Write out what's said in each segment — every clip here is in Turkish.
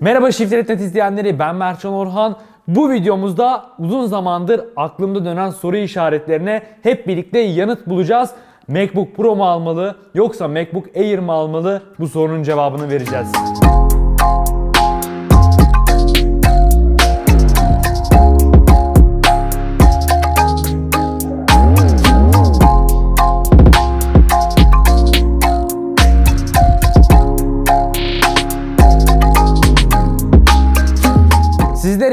Merhaba net izleyenleri ben Mertcan Orhan. Bu videomuzda uzun zamandır aklımda dönen soru işaretlerine hep birlikte yanıt bulacağız. MacBook Pro mu almalı yoksa MacBook Air mi almalı bu sorunun cevabını vereceğiz.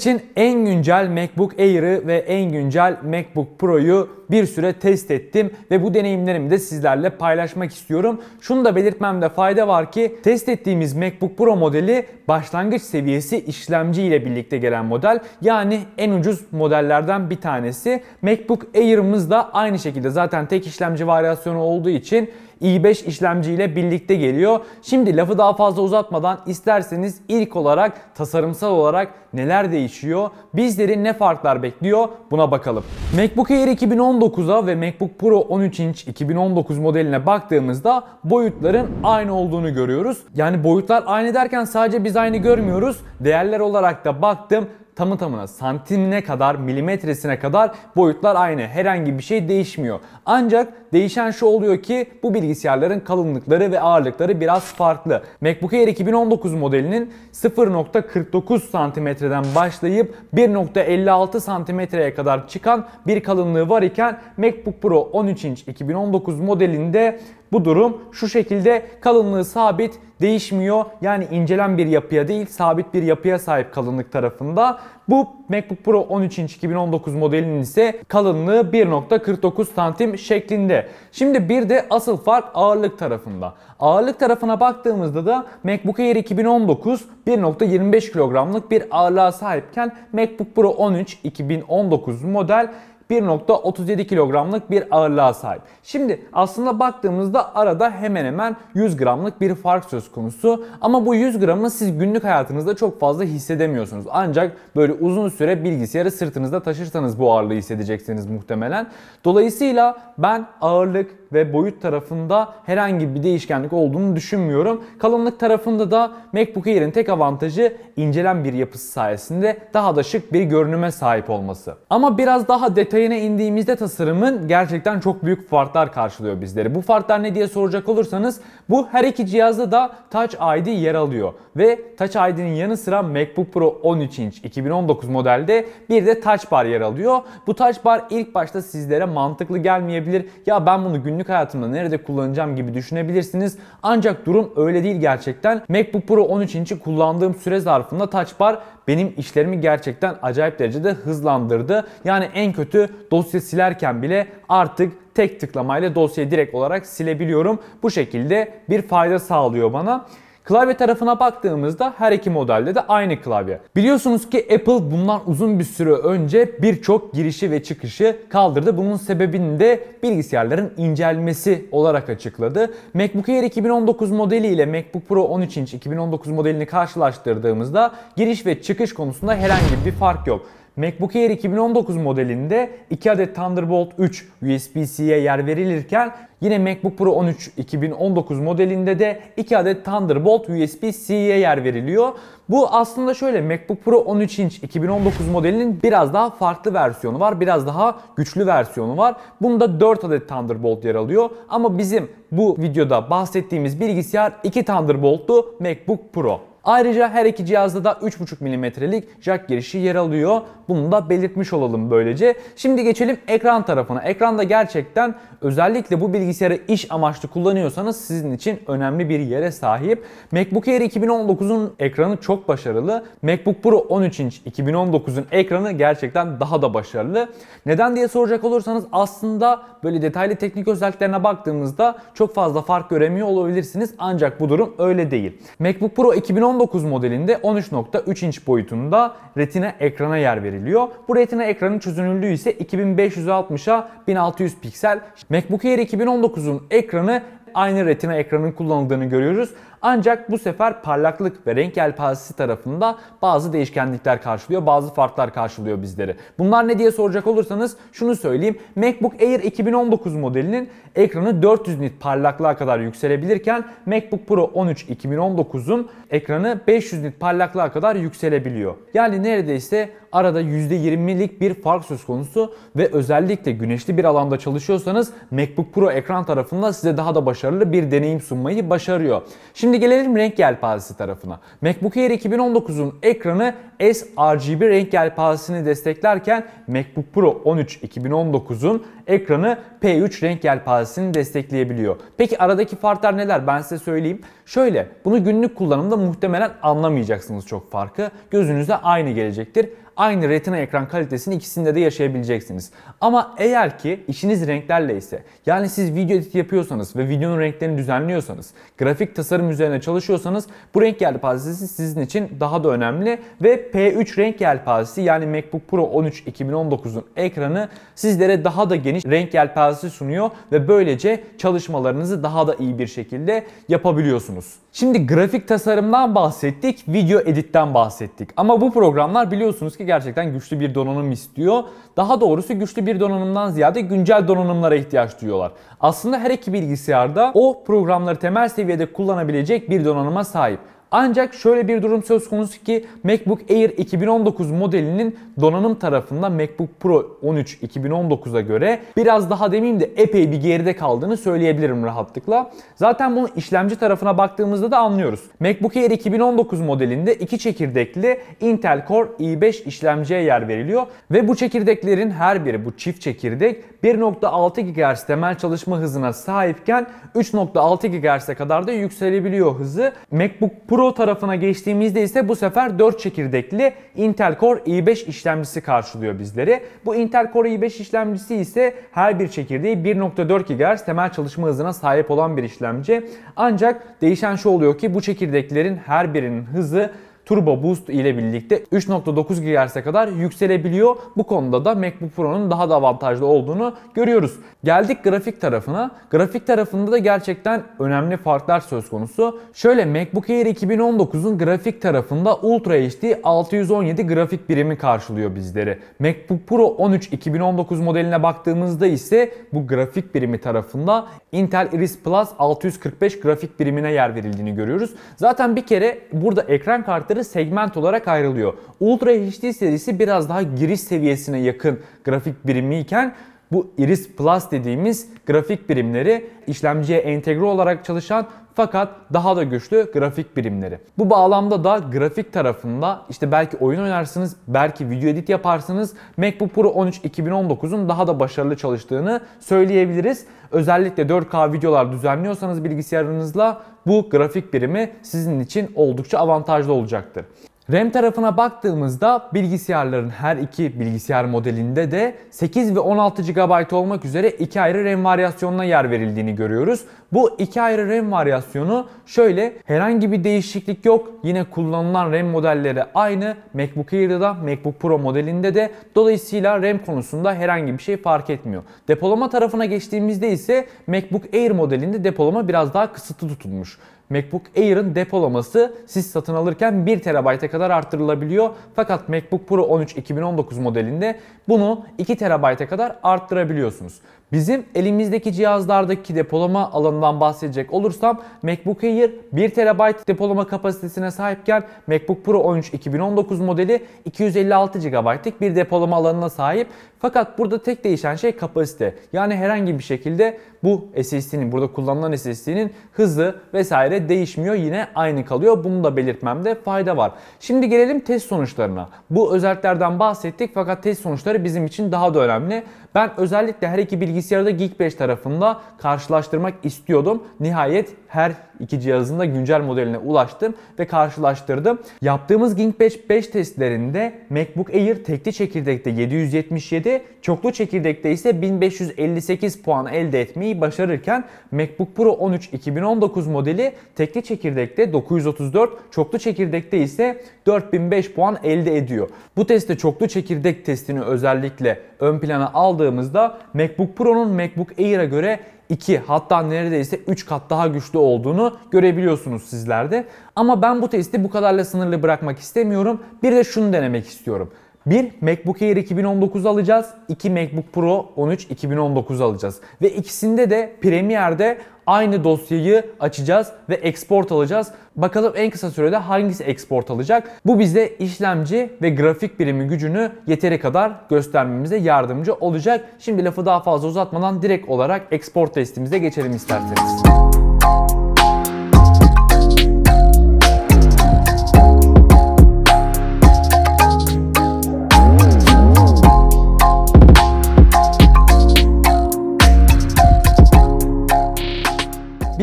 için en güncel MacBook Air'ı ve en güncel MacBook Pro'yu bir süre test ettim ve bu deneyimlerimi de sizlerle paylaşmak istiyorum. Şunu da belirtmemde fayda var ki test ettiğimiz MacBook Pro modeli başlangıç seviyesi işlemci ile birlikte gelen model. Yani en ucuz modellerden bir tanesi. MacBook Air'ımız da aynı şekilde zaten tek işlemci varyasyonu olduğu için i5 işlemciyle birlikte geliyor. Şimdi lafı daha fazla uzatmadan isterseniz ilk olarak tasarımsal olarak neler değişiyor, bizleri ne farklar bekliyor buna bakalım. MacBook Air 2019'a ve MacBook Pro 13 inç 2019 modeline baktığımızda boyutların aynı olduğunu görüyoruz. Yani boyutlar aynı derken sadece biz aynı görmüyoruz. Değerler olarak da baktım tamı tamına santimine kadar, milimetresine kadar boyutlar aynı. Herhangi bir şey değişmiyor. Ancak değişen şu oluyor ki bu bilgisayarların kalınlıkları ve ağırlıkları biraz farklı. MacBook Air 2019 modelinin 0.49 santimetreden başlayıp 1.56 santimetreye kadar çıkan bir kalınlığı var iken MacBook Pro 13 inç 2019 modelinde bu durum şu şekilde kalınlığı sabit değişmiyor. Yani incelen bir yapıya değil sabit bir yapıya sahip kalınlık tarafında. Bu MacBook Pro 13 inç 2019 modelinin ise kalınlığı 1.49 santim şeklinde. Şimdi bir de asıl fark ağırlık tarafında. Ağırlık tarafına baktığımızda da MacBook Air 2019 1.25 kilogramlık bir ağırlığa sahipken MacBook Pro 13 2019 model 1.37 kilogramlık bir ağırlığa sahip. Şimdi aslında baktığımızda arada hemen hemen 100 gramlık bir fark söz konusu. Ama bu 100 gramı siz günlük hayatınızda çok fazla hissedemiyorsunuz. Ancak böyle uzun süre bilgisayarı sırtınızda taşırsanız bu ağırlığı hissedeceksiniz muhtemelen. Dolayısıyla ben ağırlık ve boyut tarafında herhangi bir değişkenlik olduğunu düşünmüyorum. Kalınlık tarafında da MacBook Air'in tek avantajı incelen bir yapısı sayesinde daha da şık bir görünüme sahip olması. Ama biraz daha detaylı detayına indiğimizde tasarımın gerçekten çok büyük farklar karşılıyor bizleri. Bu farklar ne diye soracak olursanız bu her iki cihazda da Touch ID yer alıyor. Ve Touch ID'nin yanı sıra MacBook Pro 13 inç 2019 modelde bir de Touch Bar yer alıyor. Bu Touch Bar ilk başta sizlere mantıklı gelmeyebilir. Ya ben bunu günlük hayatımda nerede kullanacağım gibi düşünebilirsiniz. Ancak durum öyle değil gerçekten. MacBook Pro 13 inç'i kullandığım süre zarfında Touch Bar benim işlerimi gerçekten acayip derecede hızlandırdı. Yani en kötü dosya silerken bile artık tek tıklamayla dosyayı direkt olarak silebiliyorum. Bu şekilde bir fayda sağlıyor bana. Klavye tarafına baktığımızda her iki modelde de aynı klavye. Biliyorsunuz ki Apple bundan uzun bir süre önce birçok girişi ve çıkışı kaldırdı. Bunun sebebini de bilgisayarların incelmesi olarak açıkladı. MacBook Air 2019 modeli ile MacBook Pro 13 inç 2019 modelini karşılaştırdığımızda giriş ve çıkış konusunda herhangi bir fark yok. MacBook Air 2019 modelinde 2 adet Thunderbolt 3 USB-C'ye yer verilirken yine MacBook Pro 13 2019 modelinde de 2 adet Thunderbolt USB-C'ye yer veriliyor. Bu aslında şöyle MacBook Pro 13 inç 2019 modelinin biraz daha farklı versiyonu var. Biraz daha güçlü versiyonu var. Bunda 4 adet Thunderbolt yer alıyor. Ama bizim bu videoda bahsettiğimiz bilgisayar 2 Thunderbolt'lu MacBook Pro. Ayrıca her iki cihazda da 3.5 milimetrelik jack girişi yer alıyor. Bunu da belirtmiş olalım böylece. Şimdi geçelim ekran tarafına. Ekranda gerçekten özellikle bu bilgisayarı iş amaçlı kullanıyorsanız sizin için önemli bir yere sahip. MacBook Air 2019'un ekranı çok başarılı. MacBook Pro 13 inç 2019'un ekranı gerçekten daha da başarılı. Neden diye soracak olursanız aslında böyle detaylı teknik özelliklerine baktığımızda çok fazla fark göremiyor olabilirsiniz. Ancak bu durum öyle değil. MacBook Pro 2019 19 modelinde 13.3 inç boyutunda retina ekrana yer veriliyor. Bu retina ekranın çözünürlüğü ise 2560'a 1600 piksel. MacBook Air 2019'un ekranı aynı retina ekranın kullanıldığını görüyoruz. Ancak bu sefer parlaklık ve renk yelpazesi tarafında bazı değişkenlikler karşılıyor, bazı farklar karşılıyor bizleri. Bunlar ne diye soracak olursanız şunu söyleyeyim. MacBook Air 2019 modelinin ekranı 400 nit parlaklığa kadar yükselebilirken MacBook Pro 13 2019'un ekranı 500 nit parlaklığa kadar yükselebiliyor. Yani neredeyse arada %20'lik bir fark söz konusu ve özellikle güneşli bir alanda çalışıyorsanız MacBook Pro ekran tarafında size daha da başarılı bir deneyim sunmayı başarıyor. Şimdi Şimdi gelelim renk yelpazesi tarafına. MacBook Air 2019'un ekranı sRGB renk yelpazesini desteklerken MacBook Pro 13 2019'un ekranı P3 renk yelpazesini destekleyebiliyor. Peki aradaki farklar neler? Ben size söyleyeyim. Şöyle bunu günlük kullanımda muhtemelen anlamayacaksınız çok farkı. Gözünüze aynı gelecektir aynı retina ekran kalitesini ikisinde de yaşayabileceksiniz. Ama eğer ki işiniz renklerle ise yani siz video edit yapıyorsanız ve videonun renklerini düzenliyorsanız, grafik tasarım üzerine çalışıyorsanız bu renk yelpazesi sizin için daha da önemli ve P3 renk yelpazesi yani MacBook Pro 13 2019'un ekranı sizlere daha da geniş renk yelpazesi sunuyor ve böylece çalışmalarınızı daha da iyi bir şekilde yapabiliyorsunuz. Şimdi grafik tasarımdan bahsettik, video editten bahsettik. Ama bu programlar biliyorsunuz ki gerçekten güçlü bir donanım istiyor. Daha doğrusu güçlü bir donanımdan ziyade güncel donanımlara ihtiyaç duyuyorlar. Aslında her iki bilgisayarda o programları temel seviyede kullanabilecek bir donanıma sahip. Ancak şöyle bir durum söz konusu ki MacBook Air 2019 modelinin donanım tarafında MacBook Pro 13 2019'a göre biraz daha demeyeyim de epey bir geride kaldığını söyleyebilirim rahatlıkla. Zaten bunu işlemci tarafına baktığımızda da anlıyoruz. MacBook Air 2019 modelinde iki çekirdekli Intel Core i5 işlemciye yer veriliyor ve bu çekirdeklerin her biri bu çift çekirdek 1.6 GHz temel çalışma hızına sahipken 3.6 GHz'e kadar da yükselebiliyor hızı. MacBook Pro Pro tarafına geçtiğimizde ise bu sefer 4 çekirdekli Intel Core i5 işlemcisi karşılıyor bizleri. Bu Intel Core i5 işlemcisi ise her bir çekirdeği 1.4 GHz temel çalışma hızına sahip olan bir işlemci. Ancak değişen şu oluyor ki bu çekirdeklerin her birinin hızı Turbo Boost ile birlikte 3.9 GHz'e kadar yükselebiliyor. Bu konuda da MacBook Pro'nun daha da avantajlı olduğunu görüyoruz. Geldik grafik tarafına. Grafik tarafında da gerçekten önemli farklar söz konusu. Şöyle MacBook Air 2019'un grafik tarafında Ultra HD 617 grafik birimi karşılıyor bizleri. MacBook Pro 13 2019 modeline baktığımızda ise bu grafik birimi tarafında Intel Iris Plus 645 grafik birimine yer verildiğini görüyoruz. Zaten bir kere burada ekran kartları farklı segment olarak ayrılıyor. Ultra HD serisi biraz daha giriş seviyesine yakın grafik birimi iken bu Iris Plus dediğimiz grafik birimleri işlemciye entegre olarak çalışan fakat daha da güçlü grafik birimleri. Bu bağlamda da grafik tarafında işte belki oyun oynarsınız, belki video edit yaparsınız. MacBook Pro 13 2019'un daha da başarılı çalıştığını söyleyebiliriz. Özellikle 4K videolar düzenliyorsanız bilgisayarınızla bu grafik birimi sizin için oldukça avantajlı olacaktır. RAM tarafına baktığımızda bilgisayarların her iki bilgisayar modelinde de 8 ve 16 GB olmak üzere iki ayrı RAM varyasyonuna yer verildiğini görüyoruz. Bu iki ayrı RAM varyasyonu şöyle herhangi bir değişiklik yok. Yine kullanılan RAM modelleri aynı. MacBook Air'da da MacBook Pro modelinde de dolayısıyla RAM konusunda herhangi bir şey fark etmiyor. Depolama tarafına geçtiğimizde ise MacBook Air modelinde depolama biraz daha kısıtlı tutulmuş. MacBook Air'ın depolaması siz satın alırken 1 TB'e kadar arttırılabiliyor. Fakat MacBook Pro 13 2019 modelinde bunu 2 TB'e kadar arttırabiliyorsunuz. Bizim elimizdeki cihazlardaki depolama alanından bahsedecek olursam MacBook Air 1 TB depolama kapasitesine sahipken MacBook Pro 13 2019 modeli 256 GB'lık bir depolama alanına sahip fakat burada tek değişen şey kapasite. Yani herhangi bir şekilde bu SSD'nin, burada kullanılan SSD'nin hızı vesaire değişmiyor. Yine aynı kalıyor. Bunu da belirtmemde fayda var. Şimdi gelelim test sonuçlarına. Bu özelliklerden bahsettik fakat test sonuçları bizim için daha da önemli. Ben özellikle her iki bilgisayarda Geekbench tarafında karşılaştırmak istiyordum. Nihayet her iki cihazın da güncel modeline ulaştım ve karşılaştırdım. Yaptığımız Geekbench 5 testlerinde MacBook Air tekli çekirdekte 777, çoklu çekirdekte ise 1558 puan elde etmeyi başarırken MacBook Pro 13 2019 modeli tekli çekirdekte 934, çoklu çekirdekte ise 4005 puan elde ediyor. Bu testte çoklu çekirdek testini özellikle ön plana aldığımızda MacBook Pro'nun MacBook Air'a göre 2 hatta neredeyse 3 kat daha güçlü olduğunu görebiliyorsunuz sizlerde. Ama ben bu testi bu kadarla sınırlı bırakmak istemiyorum. Bir de şunu denemek istiyorum. Bir MacBook Air 2019 alacağız. iki MacBook Pro 13 2019 alacağız. Ve ikisinde de Premiere'de aynı dosyayı açacağız ve export alacağız. Bakalım en kısa sürede hangisi export alacak? Bu bize işlemci ve grafik birimi gücünü yeteri kadar göstermemize yardımcı olacak. Şimdi lafı daha fazla uzatmadan direkt olarak export testimize geçelim isterseniz.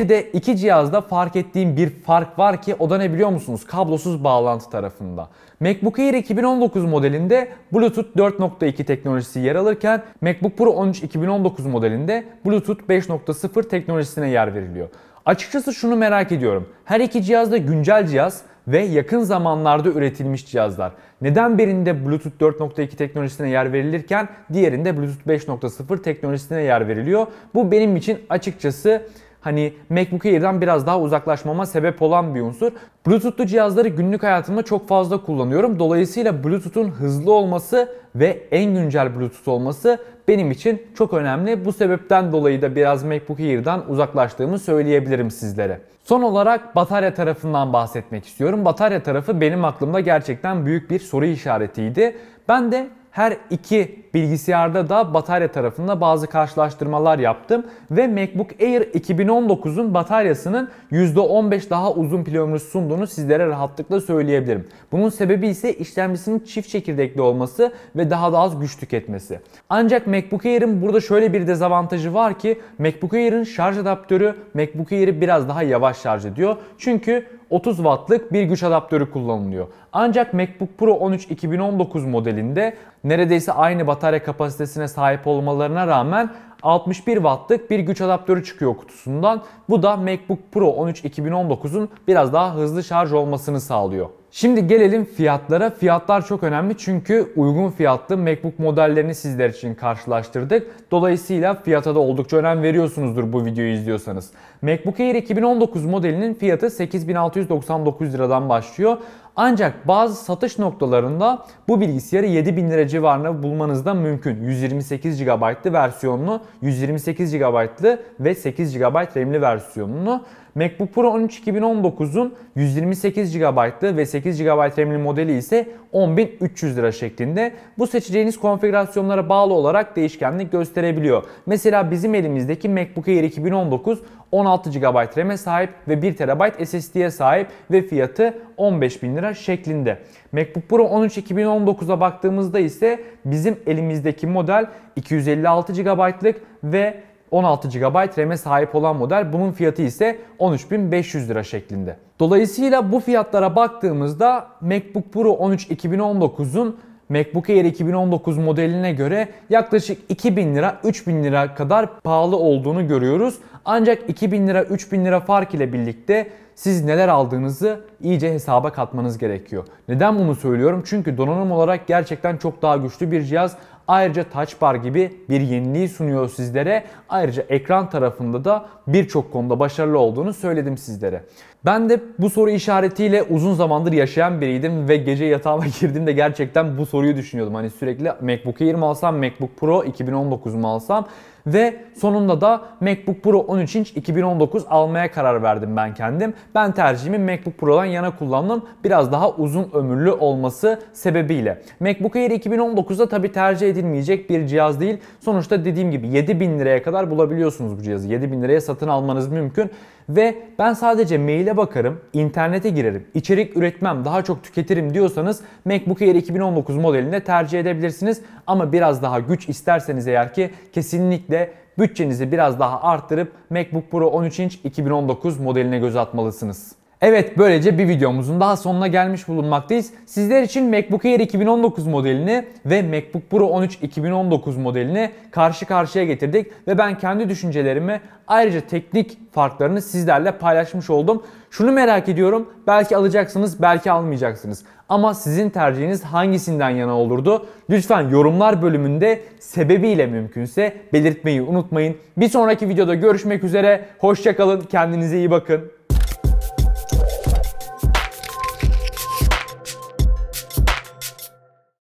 Bir de iki cihazda fark ettiğim bir fark var ki o da ne biliyor musunuz? Kablosuz bağlantı tarafında. MacBook Air 2019 modelinde Bluetooth 4.2 teknolojisi yer alırken MacBook Pro 13 2019 modelinde Bluetooth 5.0 teknolojisine yer veriliyor. Açıkçası şunu merak ediyorum. Her iki cihazda güncel cihaz ve yakın zamanlarda üretilmiş cihazlar. Neden birinde Bluetooth 4.2 teknolojisine yer verilirken diğerinde Bluetooth 5.0 teknolojisine yer veriliyor? Bu benim için açıkçası hani MacBook Air'dan biraz daha uzaklaşmama sebep olan bir unsur. Bluetooth'lu cihazları günlük hayatımda çok fazla kullanıyorum. Dolayısıyla Bluetooth'un hızlı olması ve en güncel Bluetooth olması benim için çok önemli. Bu sebepten dolayı da biraz MacBook Air'dan uzaklaştığımı söyleyebilirim sizlere. Son olarak batarya tarafından bahsetmek istiyorum. Batarya tarafı benim aklımda gerçekten büyük bir soru işaretiydi. Ben de her iki bilgisayarda da batarya tarafında bazı karşılaştırmalar yaptım ve MacBook Air 2019'un bataryasının %15 daha uzun pil ömrü sunduğunu sizlere rahatlıkla söyleyebilirim. Bunun sebebi ise işlemcisinin çift çekirdekli olması ve daha da az güç tüketmesi. Ancak MacBook Air'in burada şöyle bir dezavantajı var ki MacBook Air'in şarj adaptörü MacBook Air'i biraz daha yavaş şarj ediyor. Çünkü 30 wattlık bir güç adaptörü kullanılıyor. Ancak MacBook Pro 13 2019 modelinde neredeyse aynı batarya kapasitesine sahip olmalarına rağmen 61 wattlık bir güç adaptörü çıkıyor kutusundan. Bu da MacBook Pro 13 2019'un biraz daha hızlı şarj olmasını sağlıyor. Şimdi gelelim fiyatlara. Fiyatlar çok önemli çünkü uygun fiyatlı MacBook modellerini sizler için karşılaştırdık. Dolayısıyla fiyata da oldukça önem veriyorsunuzdur bu videoyu izliyorsanız. MacBook Air 2019 modelinin fiyatı 8699 liradan başlıyor. Ancak bazı satış noktalarında bu bilgisayarı 7000 lira civarında bulmanız da mümkün. 128 GB'lı versiyonunu, 128 GB'lı ve 8 GB RAM'li versiyonunu. MacBook Pro 13 2019'un 128 GB'lı ve 8 GB RAM'li modeli ise 10.300 lira şeklinde. Bu seçeceğiniz konfigürasyonlara bağlı olarak değişkenlik gösterebiliyor. Mesela bizim elimizdeki MacBook Air 2019 16 GB RAM'e sahip ve 1 TB SSD'ye sahip ve fiyatı 15.000 lira şeklinde. MacBook Pro 13 2019'a baktığımızda ise bizim elimizdeki model 256 GB'lık ve 16 GB RAM'e sahip olan model bunun fiyatı ise 13.500 lira şeklinde. Dolayısıyla bu fiyatlara baktığımızda MacBook Pro 13 2019'un MacBook Air 2019 modeline göre yaklaşık 2000 lira 3000 lira kadar pahalı olduğunu görüyoruz. Ancak 2000 lira 3000 lira fark ile birlikte siz neler aldığınızı iyice hesaba katmanız gerekiyor. Neden bunu söylüyorum? Çünkü donanım olarak gerçekten çok daha güçlü bir cihaz Ayrıca Touch Bar gibi bir yeniliği sunuyor sizlere. Ayrıca ekran tarafında da birçok konuda başarılı olduğunu söyledim sizlere. Ben de bu soru işaretiyle uzun zamandır yaşayan biriydim ve gece yatağıma girdiğimde gerçekten bu soruyu düşünüyordum. Hani sürekli MacBook Air mi alsam, MacBook Pro 2019 mu alsam ve sonunda da MacBook Pro 13 inç 2019 almaya karar verdim ben kendim. Ben tercihimi MacBook Pro'dan yana kullandım. Biraz daha uzun ömürlü olması sebebiyle. MacBook Air 2019'da tabi tercih edilmeyecek bir cihaz değil. Sonuçta dediğim gibi 7000 liraya kadar bulabiliyorsunuz bu cihazı. 7000 liraya satın almanız mümkün. Ve ben sadece maile bakarım, internete girerim, içerik üretmem, daha çok tüketirim diyorsanız MacBook Air 2019 modelini tercih edebilirsiniz. Ama biraz daha güç isterseniz eğer ki kesinlikle kesinlikle bütçenizi biraz daha arttırıp MacBook Pro 13 inç 2019 modeline göz atmalısınız. Evet böylece bir videomuzun daha sonuna gelmiş bulunmaktayız. Sizler için MacBook Air 2019 modelini ve MacBook Pro 13 2019 modelini karşı karşıya getirdik. Ve ben kendi düşüncelerimi ayrıca teknik farklarını sizlerle paylaşmış oldum. Şunu merak ediyorum belki alacaksınız belki almayacaksınız. Ama sizin tercihiniz hangisinden yana olurdu? Lütfen yorumlar bölümünde sebebiyle mümkünse belirtmeyi unutmayın. Bir sonraki videoda görüşmek üzere. Hoşçakalın kendinize iyi bakın.